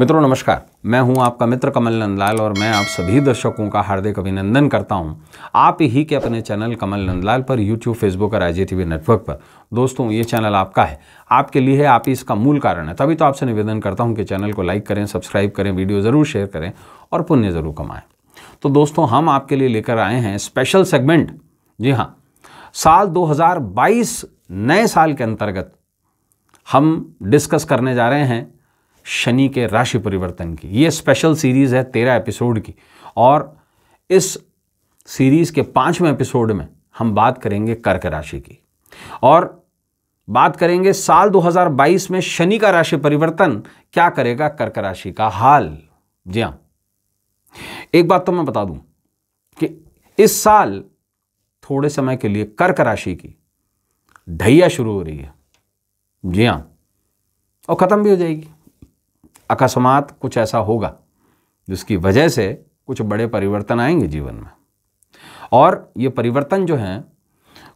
मित्रों नमस्कार मैं हूं आपका मित्र कमल नंदलाल और मैं आप सभी दर्शकों का हार्दिक अभिनंदन करता हूं आप ही के अपने चैनल कमल नंदलाल पर यूट्यूब फेसबुक और आई टीवी नेटवर्क पर दोस्तों ये चैनल आपका है आपके लिए है आप ही इसका मूल कारण है तभी तो आपसे निवेदन करता हूं कि चैनल को लाइक करें सब्सक्राइब करें वीडियो ज़रूर शेयर करें और पुण्य ज़रूर कमाएँ तो दोस्तों हम आपके लिए लेकर आए हैं स्पेशल सेगमेंट जी हाँ साल दो नए साल के अंतर्गत हम डिस्कस करने जा रहे हैं शनि के राशि परिवर्तन की ये स्पेशल सीरीज़ है तेरह एपिसोड की और इस सीरीज़ के पांचवें एपिसोड में हम बात करेंगे कर्क राशि की और बात करेंगे साल 2022 में शनि का राशि परिवर्तन क्या करेगा कर्क राशि का हाल जी हाँ एक बात तो मैं बता दूं कि इस साल थोड़े समय के लिए कर्क राशि की ढैया शुरू हो रही है जी हाँ और ख़त्म भी हो जाएगी अकस्मात कुछ ऐसा होगा जिसकी वजह से कुछ बड़े परिवर्तन आएंगे जीवन में और ये परिवर्तन जो हैं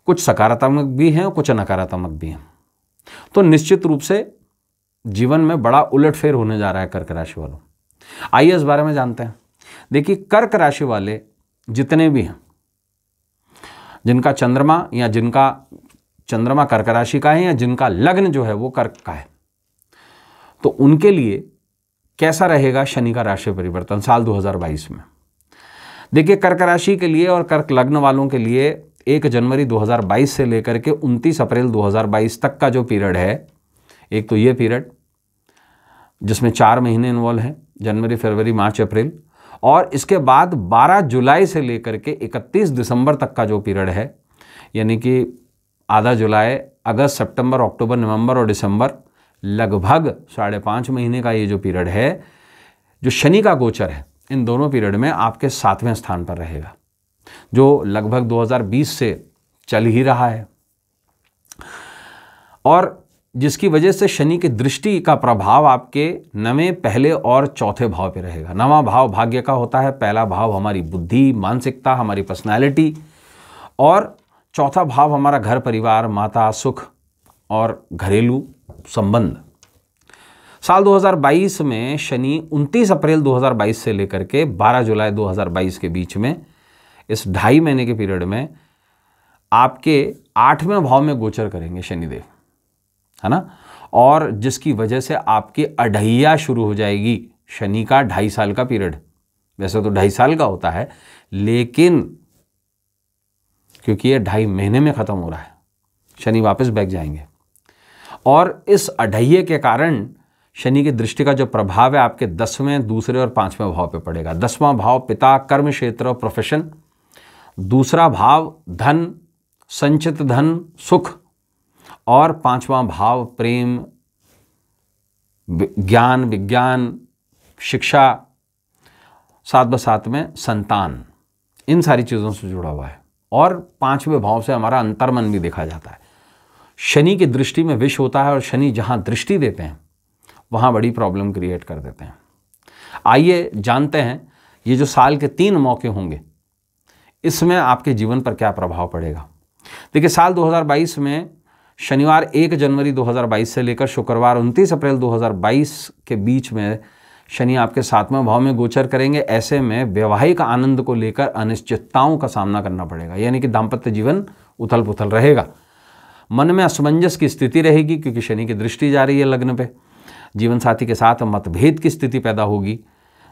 कुछ सकारात्मक भी हैं और कुछ नकारात्मक भी हैं तो निश्चित रूप से जीवन में बड़ा उलटफेर होने जा रहा है कर्क राशि वालों आइए इस बारे में जानते हैं देखिए कर्क राशि वाले जितने भी हैं जिनका चंद्रमा या जिनका चंद्रमा कर्क राशि का है या जिनका लग्न जो है वो कर्क का है तो उनके लिए कैसा रहेगा शनि का राशि परिवर्तन साल 2022 में देखिए कर्क राशि के लिए और कर्क लग्न वालों के लिए एक जनवरी 2022 से लेकर के 29 अप्रैल 2022 तक का जो पीरियड है एक तो ये पीरियड जिसमें चार महीने इन्वॉल्व हैं जनवरी फरवरी मार्च अप्रैल और इसके बाद 12 जुलाई से लेकर के 31 दिसंबर तक का जो पीरियड है यानी कि आधा जुलाई अगस्त सितंबर अक्टूबर नवंबर और दिसंबर लगभग साढ़े पाँच महीने का ये जो पीरियड है जो शनि का गोचर है इन दोनों पीरियड में आपके सातवें स्थान पर रहेगा जो लगभग 2020 से चल ही रहा है और जिसकी वजह से शनि की दृष्टि का प्रभाव आपके नवे पहले और चौथे भाव पे रहेगा नवा भाव भाग्य का होता है पहला भाव हमारी बुद्धि मानसिकता हमारी पर्सनैलिटी और चौथा भाव हमारा घर परिवार माता सुख और घरेलू संबंध साल 2022 में शनि 29 अप्रैल 2022 से लेकर के 12 जुलाई 2022 के बीच में इस ढाई महीने के पीरियड में आपके आठवें भाव में गोचर करेंगे शनिदेव है ना और जिसकी वजह से आपकी अढ़ैया शुरू हो जाएगी शनि का ढाई साल का पीरियड वैसे तो ढाई साल का होता है लेकिन क्योंकि ये ढाई महीने में ख़त्म हो रहा है शनि वापस बैग जाएंगे और इस अढ़इये के कारण शनि की दृष्टि का जो प्रभाव है आपके दसवें दूसरे और पांचवें भाव पे पड़ेगा दसवां भाव पिता कर्म क्षेत्र और प्रोफेशन दूसरा भाव धन संचित धन सुख और पांचवा भाव प्रेम ज्ञान विज्ञान शिक्षा साथ ब साथ में संतान इन सारी चीज़ों से जुड़ा हुआ है और पांचवें भाव से हमारा अंतर्मन भी देखा जाता है शनि की दृष्टि में विष होता है और शनि जहाँ दृष्टि देते हैं वहाँ बड़ी प्रॉब्लम क्रिएट कर देते हैं आइए जानते हैं ये जो साल के तीन मौके होंगे इसमें आपके जीवन पर क्या प्रभाव पड़ेगा देखिए साल 2022 में शनिवार 1 जनवरी 2022 से लेकर शुक्रवार 29 अप्रैल 2022 के बीच में शनि आपके सातवें भाव में गोचर करेंगे ऐसे में वैवाहिक आनंद को लेकर अनिश्चितताओं का सामना करना पड़ेगा यानी कि दाम्पत्य जीवन उथल पुथल रहेगा मन में असमंजस की स्थिति रहेगी क्योंकि शनि की दृष्टि जा रही है लग्न पे जीवन साथी के साथ मतभेद की स्थिति पैदा होगी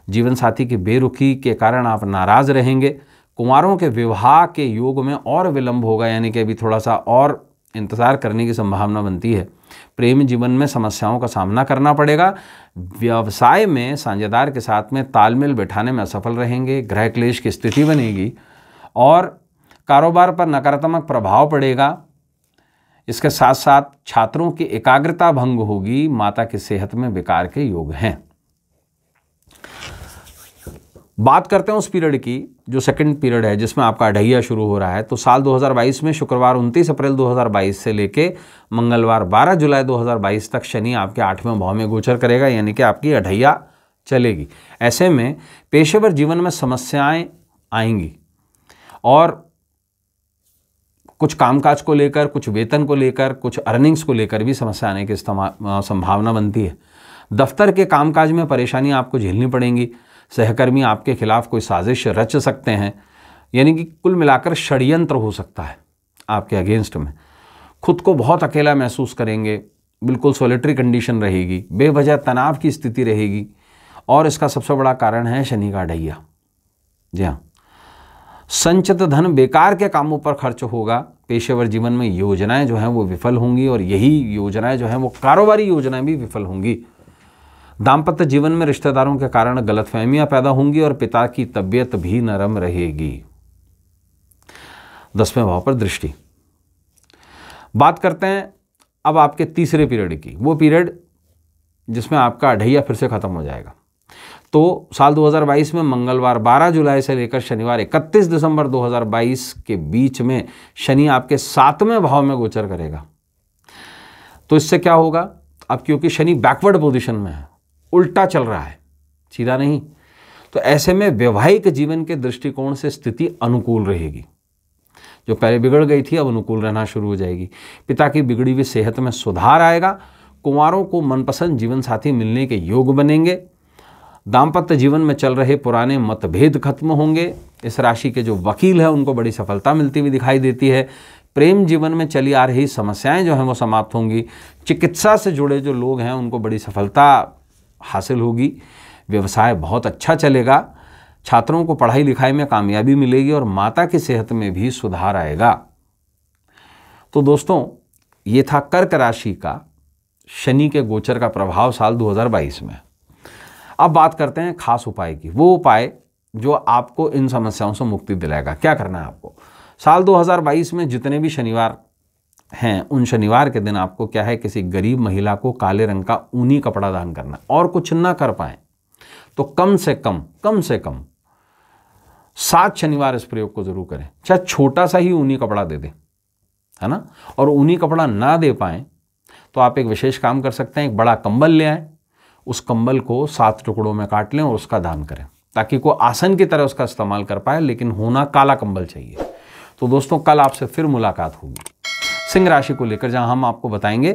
जीवन साथी की बेरुखी के कारण आप नाराज़ रहेंगे कुंवारों के विवाह के योग में और विलंब होगा यानी कि अभी थोड़ा सा और इंतज़ार करने की संभावना बनती है प्रेम जीवन में समस्याओं का सामना करना पड़ेगा व्यवसाय में साझेदार के साथ में तालमेल बैठाने में असफल रहेंगे ग्रह क्लेश की स्थिति बनेगी और कारोबार पर नकारात्मक प्रभाव पड़ेगा इसके साथ साथ छात्रों की एकाग्रता भंग होगी माता की सेहत में विकार के योग हैं बात करते हैं उस पीरियड की जो सेकंड पीरियड है जिसमें आपका ढैया शुरू हो रहा है तो साल 2022 में शुक्रवार 29 अप्रैल 2022 से लेके मंगलवार 12 जुलाई 2022 तक शनि आपके आठवें भाव में गोचर करेगा यानी कि आपकी अढ़ैया चलेगी ऐसे में पेशेवर जीवन में समस्याएं आएंगी और कुछ कामकाज को लेकर कुछ वेतन को लेकर कुछ अर्निंग्स को लेकर भी समस्या आने की संभावना बनती है दफ्तर के कामकाज में परेशानी आपको झेलनी पड़ेंगी सहकर्मी आपके खिलाफ कोई साजिश रच सकते हैं यानी कि कुल मिलाकर षड्यंत्र हो सकता है आपके अगेंस्ट में खुद को बहुत अकेला महसूस करेंगे बिल्कुल सोलिटरी कंडीशन रहेगी बेवजह तनाव की स्थिति रहेगी और इसका सबसे बड़ा कारण है शनि का ढैया जी हाँ संचित धन बेकार के कामों पर खर्च होगा पेशेवर जीवन में योजनाएं जो हैं वो विफल होंगी और यही योजनाएं जो हैं वो कारोबारी योजनाएं भी विफल होंगी दाम्पत्य जीवन में रिश्तेदारों के कारण गलतफहमियां पैदा होंगी और पिता की तबीयत भी नरम रहेगी दसवें भाव पर दृष्टि बात करते हैं अब आपके तीसरे पीरियड की वो पीरियड जिसमें आपका अढ़ैया फिर से ख़त्म हो जाएगा तो साल 2022 में मंगलवार 12 जुलाई से लेकर शनिवार 31 दिसंबर 2022 के बीच में शनि आपके सातवें भाव में गोचर करेगा तो इससे क्या होगा अब क्योंकि शनि बैकवर्ड पोजीशन में है उल्टा चल रहा है सीधा नहीं तो ऐसे में वैवाहिक जीवन के दृष्टिकोण से स्थिति अनुकूल रहेगी जो पहले बिगड़ गई थी अब अनुकूल रहना शुरू हो जाएगी पिता की बिगड़ी हुई सेहत में सुधार आएगा कुमारों को मनपसंद जीवन साथी मिलने के योग बनेंगे दाम्पत्य जीवन में चल रहे पुराने मतभेद खत्म होंगे इस राशि के जो वकील हैं उनको बड़ी सफलता मिलती हुई दिखाई देती है प्रेम जीवन में चली आ रही समस्याएं जो हैं वो समाप्त होंगी चिकित्सा से जुड़े जो लोग हैं उनको बड़ी सफलता हासिल होगी व्यवसाय बहुत अच्छा चलेगा छात्रों को पढ़ाई लिखाई में कामयाबी मिलेगी और माता की सेहत में भी सुधार आएगा तो दोस्तों ये था कर्क राशि का शनि के गोचर का प्रभाव साल 2022 में अब बात करते हैं खास उपाय की वो उपाय जो आपको इन समस्याओं से मुक्ति दिलाएगा क्या करना है आपको साल 2022 में जितने भी शनिवार हैं उन शनिवार के दिन आपको क्या है किसी गरीब महिला को काले रंग का ऊनी कपड़ा दान करना और कुछ ना कर पाए तो कम से कम कम से कम सात शनिवार इस प्रयोग को जरूर करें चाहे छोटा सा ही ऊनी कपड़ा दे दें है ना और ऊनी कपड़ा ना दे पाए तो आप एक विशेष काम कर सकते हैं एक बड़ा कंबल ले आएँ उस कंबल को सात टुकड़ों में काट लें और उसका दान करें ताकि कोई आसन की तरह उसका इस्तेमाल कर पाए लेकिन होना काला कंबल चाहिए तो दोस्तों कल आपसे फिर मुलाकात होगी सिंह राशि को लेकर जहां हम आपको बताएंगे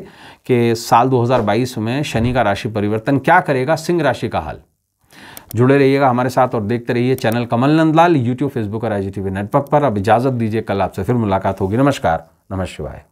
कि साल 2022 में शनि का राशि परिवर्तन क्या करेगा सिंह राशि का हाल जुड़े रहिएगा हमारे साथ और देखते रहिए channel Kamal Nandlal YouTube Facebook और आई नेटवर्क पर अब इजाज़त दीजिए कल आपसे फिर मुलाकात होगी नमस्कार नमस्कार